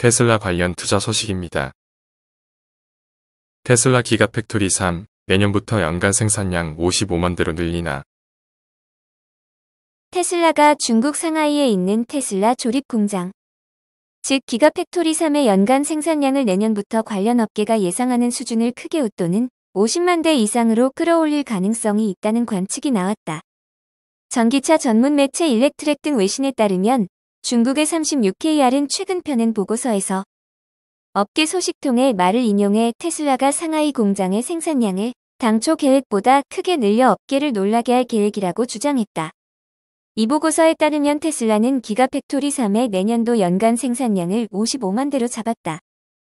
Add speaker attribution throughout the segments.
Speaker 1: 테슬라 관련 투자 소식입니다. 테슬라 기가팩토리 3 내년부터 연간 생산량 55만 대로 늘리나 테슬라가 중국 상하이에 있는 테슬라 조립 공장 즉 기가팩토리 3의 연간 생산량을 내년부터 관련 업계가 예상하는 수준을 크게 웃도는 50만 대 이상으로 끌어올릴 가능성이 있다는 관측이 나왔다. 전기차 전문 매체 일렉트랙 등 외신에 따르면 중국의 36KR은 최근 펴낸 보고서에서 업계 소식통에 말을 인용해 테슬라가 상하이 공장의 생산량을 당초 계획보다 크게 늘려 업계를 놀라게 할 계획이라고 주장했다. 이 보고서에 따르면 테슬라는 기가팩토리 3의 내년도 연간 생산량을 55만 대로 잡았다.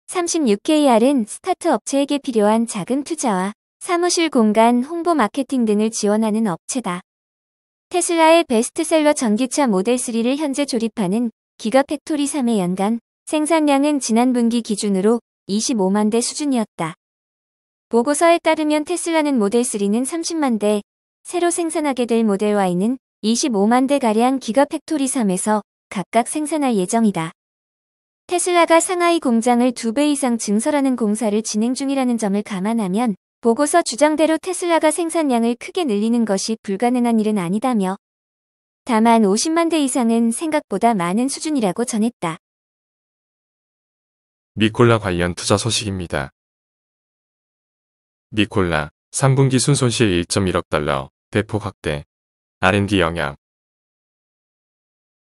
Speaker 1: 36KR은 스타트 업체에게 필요한 작은 투자와 사무실 공간, 홍보 마케팅 등을 지원하는 업체다. 테슬라의 베스트셀러 전기차 모델3를 현재 조립하는 기가 팩토리 3의 연간 생산량은 지난 분기 기준으로 25만 대 수준이었다. 보고서에 따르면 테슬라는 모델3는 30만 대, 새로 생산하게 될 모델Y는 25만 대가량 기가 팩토리 3에서 각각 생산할 예정이다. 테슬라가 상하이 공장을 2배 이상 증설하는 공사를 진행 중이라는 점을 감안하면 보고서 주장대로 테슬라가 생산량을 크게 늘리는 것이 불가능한 일은 아니다며 다만 50만 대 이상은 생각보다 많은 수준이라고 전했다. 미콜라 관련 투자 소식입니다. 미콜라 3분기 순손실 1.1억 달러 대폭 확대 R&D 영향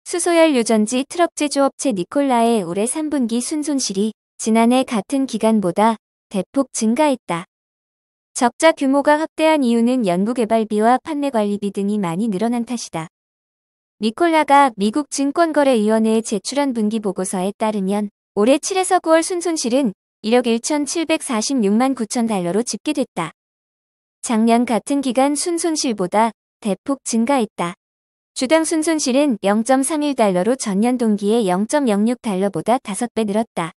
Speaker 1: 수소열 유전지 트럭 제조업체 니콜라의 올해 3분기 순손실이 지난해 같은 기간보다 대폭 증가했다. 적자 규모가 확대한 이유는 연구개발비와 판매관리비 등이 많이 늘어난 탓이다. 니콜라가 미국 증권거래위원회에 제출한 분기보고서에 따르면 올해 7에서 9월 순손실은 1억 1,746만 9천 달러로 집계됐다. 작년 같은 기간 순손실보다 대폭 증가했다. 주당 순손실은 0.31달러로 전년 동기의 0.06달러보다 5배 늘었다.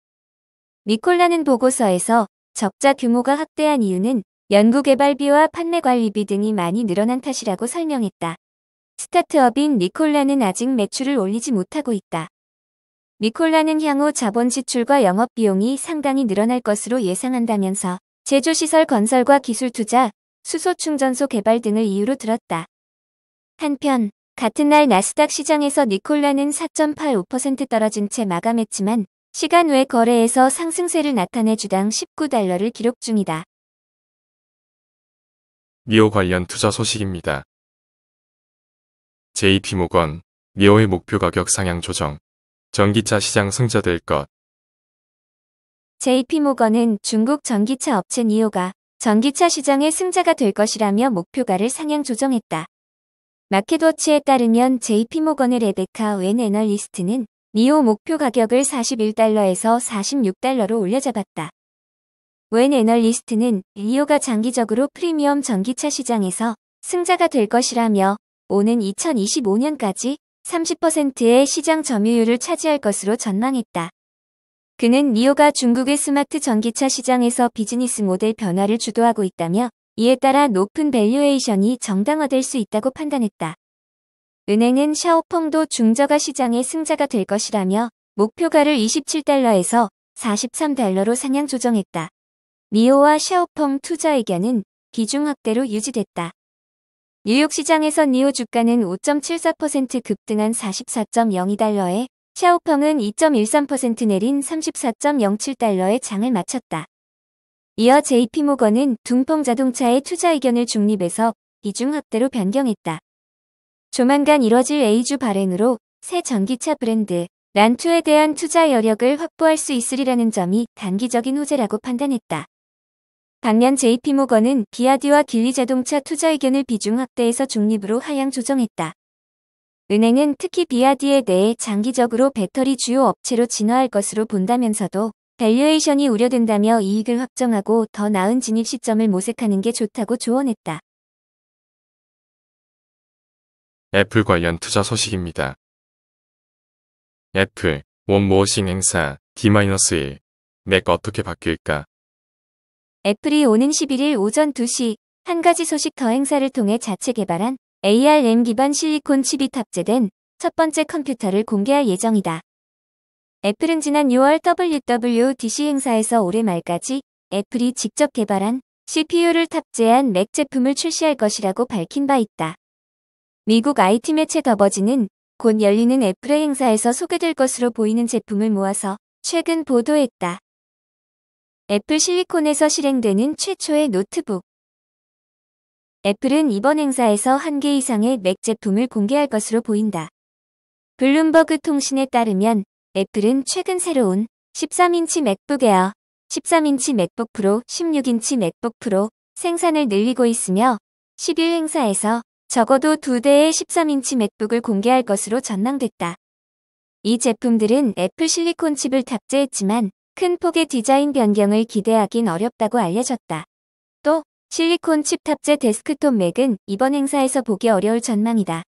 Speaker 1: 니콜라는 보고서에서 적자 규모가 확대한 이유는 연구개발비와 판매관리비 등이 많이 늘어난 탓이라고 설명했다. 스타트업인 니콜라는 아직 매출을 올리지 못하고 있다. 니콜라는 향후 자본 지출과 영업 비용이 상당히 늘어날 것으로 예상한다면서 제조시설 건설과 기술 투자, 수소 충전소 개발 등을 이유로 들었다. 한편 같은 날 나스닥 시장에서 니콜라는 4.85% 떨어진 채 마감했지만 시간 외 거래에서 상승세를 나타내 주당 19달러를 기록 중이다. 미오 관련 투자 소식입니다. JP모건, 미오의 목표 가격 상향 조정, 전기차 시장 승자될 것. JP모건은 중국 전기차 업체 니오가 전기차 시장의 승자가 될 것이라며 목표가를 상향 조정했다. 마켓워치에 따르면 JP모건의 레베카 웬 애널리스트는 니오 목표 가격을 41달러에서 46달러로 올려잡았다. 웬 애널리스트는 리오가 장기적으로 프리미엄 전기차 시장에서 승자가 될 것이라며 오는 2025년까지 30%의 시장 점유율을 차지할 것으로 전망했다. 그는 리오가 중국의 스마트 전기차 시장에서 비즈니스 모델 변화를 주도하고 있다며 이에 따라 높은 밸류에이션이 정당화될 수 있다고 판단했다. 은행은 샤오펑도 중저가 시장의 승자가 될 것이라며 목표가를 27달러에서 43달러로 상향 조정했다. 미오와 샤오펑 투자 의견은 비중 확대로 유지됐다. 뉴욕 시장에선 니오 주가는 5.74% 급등한 44.02달러에 샤오펑은 2.13% 내린 34.07달러에 장을 마쳤다. 이어 JP모건은 둥펑 자동차의 투자 의견을 중립에서 비중 확대로 변경했다. 조만간 이뤄질 A주 발행으로 새 전기차 브랜드 란투에 대한 투자 여력을 확보할 수 있으리라는 점이 단기적인 호재라고 판단했다. 반면 JP모건은 비아디와 길리자동차 투자 의견을 비중 확대해서 중립으로 하향 조정했다. 은행은 특히 비아디에 대해 장기적으로 배터리 주요 업체로 진화할 것으로 본다면서도 밸류에이션이 우려된다며 이익을 확정하고 더 나은 진입 시점을 모색하는 게 좋다고 조언했다. 애플 관련 투자 소식입니다. 애플, 원모어싱 행사, D-1, 맥 어떻게 바뀔까? 애플이 오는 11일 오전 2시 한 가지 소식 더 행사를 통해 자체 개발한 ARM 기반 실리콘 칩이 탑재된 첫 번째 컴퓨터를 공개할 예정이다. 애플은 지난 6월 WWDC 행사에서 올해 말까지 애플이 직접 개발한 CPU를 탑재한 맥 제품을 출시할 것이라고 밝힌 바 있다. 미국 IT 매체 더버지는 곧 열리는 애플의 행사에서 소개될 것으로 보이는 제품을 모아서 최근 보도했다. 애플 실리콘에서 실행되는 최초의 노트북. 애플은 이번 행사에서 한 개 이상의 맥 제품을 공개할 것으로 보인다. 블룸버그 통신에 따르면 애플은 최근 새로운 13인치 맥북 에어, 13인치 맥북 프로, 16인치 맥북 프로 생산을 늘리고 있으며 10일 행사에서 적어도 두 대의 13인치 맥북을 공개할 것으로 전망됐다. 이 제품들은 애플 실리콘 칩을 탑재했지만 큰 폭의 디자인 변경을 기대하긴 어렵다고 알려졌다. 또 실리콘 칩 탑재 데스크톱 맥은 이번 행사에서 보기 어려울 전망이다.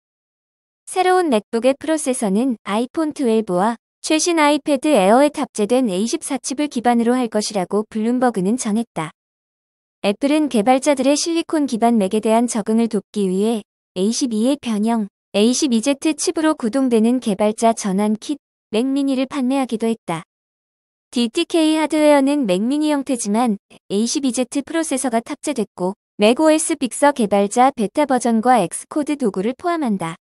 Speaker 1: 새로운 맥북의 프로세서는 아이폰 12와 최신 아이패드 에어에 탑재된 A14칩을 기반으로 할 것이라고 블룸버그는 전했다. 애플은 개발자들의 실리콘 기반 맥에 대한 적응을 돕기 위해 A12의 변형, A12Z 칩으로 구동되는 개발자 전환 킷, 맥 미니를 판매하기도 했다. DTK 하드웨어는 맥 미니 형태지만 A12Z 프로세서가 탑재됐고 맥OS 빅서 개발자 베타 버전과 엑스코드 도구를 포함한다.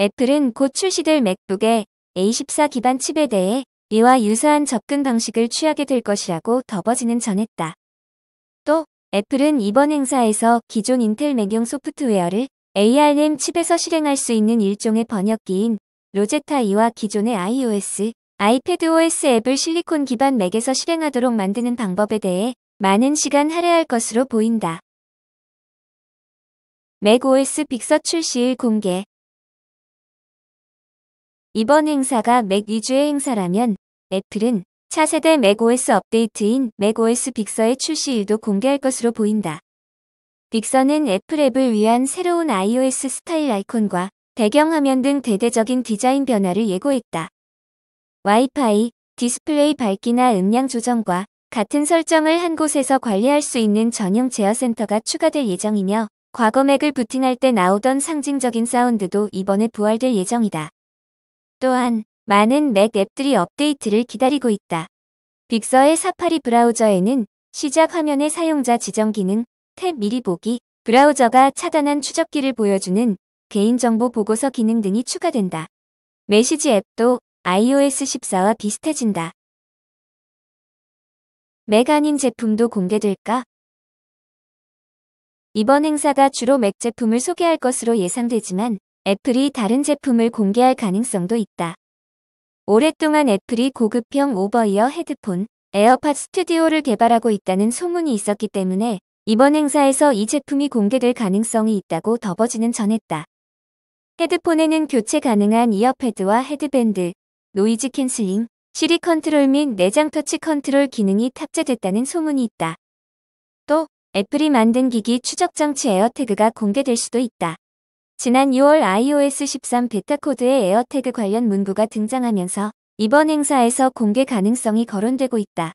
Speaker 1: 애플은 곧 출시될 맥북에 A14 기반 칩에 대해 이와 유사한 접근 방식을 취하게 될 것이라고 더버지는 전했다. 또 애플은 이번 행사에서 기존 인텔 맥용 소프트웨어를 ARM 칩에서 실행할 수 있는 일종의 번역기인 로제타 2와 기존의 iOS, 아이패드 OS 앱을 실리콘 기반 맥에서 실행하도록 만드는 방법에 대해 많은 시간 할애할 것으로 보인다. 맥 OS 빅서 출시일 공개 이번 행사가 맥 위주의 행사라면 애플은 차세대 맥OS 업데이트인 맥OS 빅서의 출시일도 공개할 것으로 보인다. 빅서는 애플 앱을 위한 새로운 iOS 스타일 아이콘과 배경화면 등 대대적인 디자인 변화를 예고했다. 와이파이, 디스플레이 밝기나 음량 조정과 같은 설정을 한 곳에서 관리할 수 있는 전용 제어센터가 추가될 예정이며 과거맥을 부팅할 때 나오던 상징적인 사운드도 이번에 부활될 예정이다. 또한 많은 맥 앱들이 업데이트를 기다리고 있다. 빅서의 사파리 브라우저에는 시작 화면의 사용자 지정 기능, 탭 미리 보기, 브라우저가 차단한 추적기를 보여주는 개인정보 보고서 기능 등이 추가된다. 메시지 앱도 iOS 14와 비슷해진다. 맥 아닌 제품도 공개될까? 이번 행사가 주로 맥 제품을 소개할 것으로 예상되지만 애플이 다른 제품을 공개할 가능성도 있다. 오랫동안 애플이 고급형 오버이어 헤드폰 에어팟 스튜디오를 개발하고 있다는 소문이 있었기 때문에 이번 행사에서 이 제품이 공개될 가능성이 있다고 더버지는 전했다. 헤드폰에는 교체 가능한 이어패드와 헤드밴드, 노이즈 캔슬링, 시리 컨트롤 및 내장 터치 컨트롤 기능이 탑재됐다는 소문이 있다. 또 애플이 만든 기기 추적 장치 에어태그가 공개될 수도 있다. 지난 6월 iOS 13 베타 코드에 에어태그 관련 문구가 등장하면서 이번 행사에서 공개 가능성이 거론되고 있다.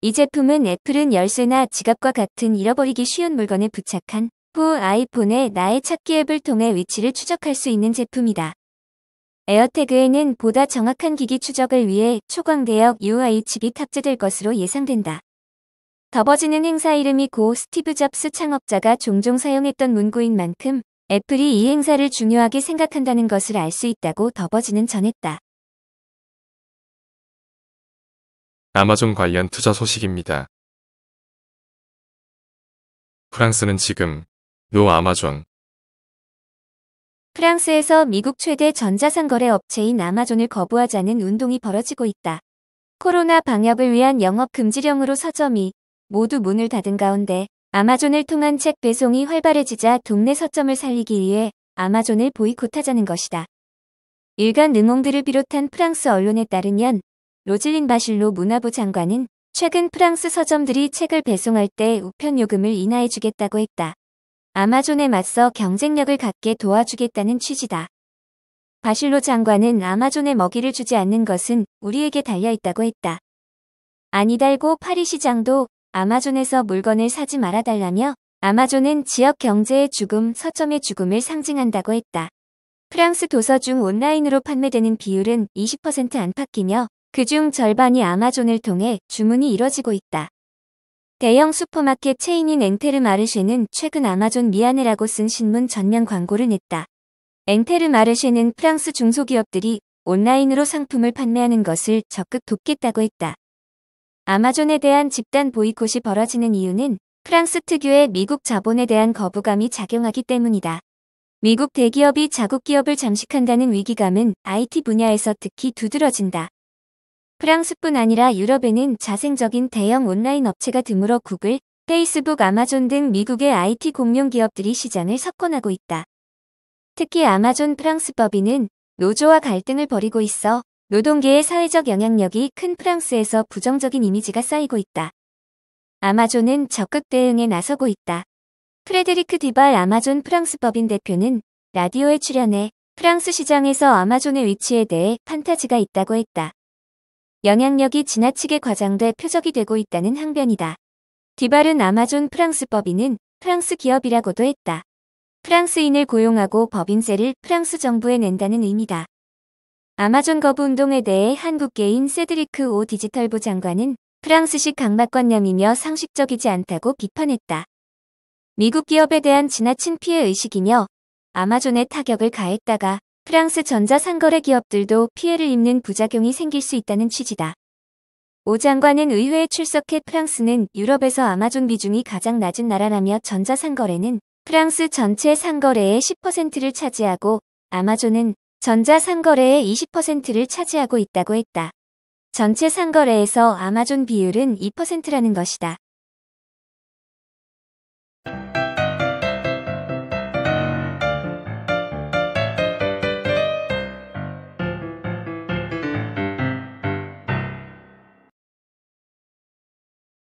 Speaker 1: 이 제품은 애플은 열쇠나 지갑과 같은 잃어버리기 쉬운 물건에 부착한 후 아이폰에 나의 찾기 앱을 통해 위치를 추적할 수 있는 제품이다. 에어태그에는 보다 정확한 기기 추적을 위해 초광대역 UI 칩이 탑재될 것으로 예상된다. 더버지는 행사 이름이 고 스티브 잡스 창업자가 종종 사용했던 문구인 만큼 애플이 이 행사를 중요하게 생각한다는 것을 알 수 있다고 더버지는 전했다. 아마존 관련 투자 소식입니다. 프랑스는 지금 노 아마존 프랑스에서 미국 최대 전자상거래 업체인 아마존을 거부하자는 운동이 벌어지고 있다. 코로나 방역을 위한 영업 금지령으로 서점이 모두 문을 닫은 가운데 아마존을 통한 책 배송이 활발해지자 동네 서점을 살리기 위해 아마존을 보이콧하자는 것이다. 일간 능몽들을 비롯한 프랑스 언론에 따르면 로즐린 바실로 문화부 장관은 최근 프랑스 서점들이 책을 배송할 때 우편 요금을 인하해주겠다고 했다. 아마존에 맞서 경쟁력을 갖게 도와주겠다는 취지다. 바실로 장관은 아마존에 먹이를 주지 않는 것은 우리에게 달려있다고 했다. 아니달고 파리 시장도 아마존에서 물건을 사지 말아달라며 아마존은 지역 경제의 죽음, 서점의 죽음을 상징한다고 했다. 프랑스 도서 중 온라인으로 판매되는 비율은 20% 안팎이며 그중 절반이 아마존을 통해 주문이 이뤄지고 있다. 대형 슈퍼마켓 체인인 앵테르마르쉐는 최근 아마존 미안해라고 쓴 신문 전면 광고를 냈다. 앵테르마르쉐는 프랑스 중소기업들이 온라인으로 상품을 판매하는 것을 적극 돕겠다고 했다. 아마존에 대한 집단 보이콧이 벌어지는 이유는 프랑스 특유의 미국 자본에 대한 거부감이 작용하기 때문이다. 미국 대기업이 자국 기업을 잠식한다는 위기감은 IT 분야에서 특히 두드러진다. 프랑스뿐 아니라 유럽에는 자생적인 대형 온라인 업체가 드물어 구글, 페이스북, 아마존 등 미국의 IT 공룡 기업들이 시장을 석권하고 있다. 특히 아마존 프랑스 법인은 노조와 갈등을 벌이고 있어 노동계의 사회적 영향력이 큰 프랑스에서 부정적인 이미지가 쌓이고 있다. 아마존은 적극 대응에 나서고 있다. 프레데리크 디발 아마존 프랑스 법인 대표는 라디오에 출연해 프랑스 시장에서 아마존의 위치에 대해 판타지가 있다고 했다. 영향력이 지나치게 과장돼 표적이 되고 있다는 항변이다. 디발은 아마존 프랑스 법인은 프랑스 기업이라고도 했다. 프랑스인을 고용하고 법인세를 프랑스 정부에 낸다는 의미다. 아마존 거부 운동에 대해 한국계인 세드리크 오 디지털부 장관은 프랑스식 강박관념이며 상식적이지 않다고 비판했다. 미국 기업에 대한 지나친 피해 의식이며 아마존에 타격을 가했다가 프랑스 전자상거래 기업들도 피해를 입는 부작용이 생길 수 있다는 취지다. 오 장관은 의회에 출석해 프랑스는 유럽에서 아마존 비중이 가장 낮은 나라라며 전자상거래는 프랑스 전체 상거래의 10%를 차지하고 아마존은 전자상거래의 20%를 차지하고 있다고 했다. 전체 상거래에서 아마존 비율은 2%라는 것이다.